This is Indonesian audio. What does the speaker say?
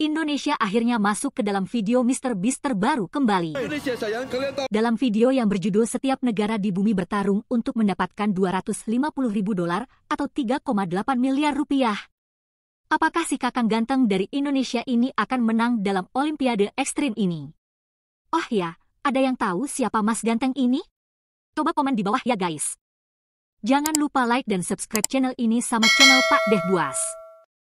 Indonesia akhirnya masuk ke dalam video Mr. Beast terbaru kembali. Sayang, dalam video yang berjudul Setiap Negara di Bumi Bertarung untuk mendapatkan 250 ribu dolar atau 3,8 miliar rupiah. Apakah si kakang ganteng dari Indonesia ini akan menang dalam Olimpiade Ekstrim ini? Oh ya, ada yang tahu siapa mas ganteng ini? Coba komen di bawah ya guys. Jangan lupa like dan subscribe channel ini sama channel Pak Deh Buas.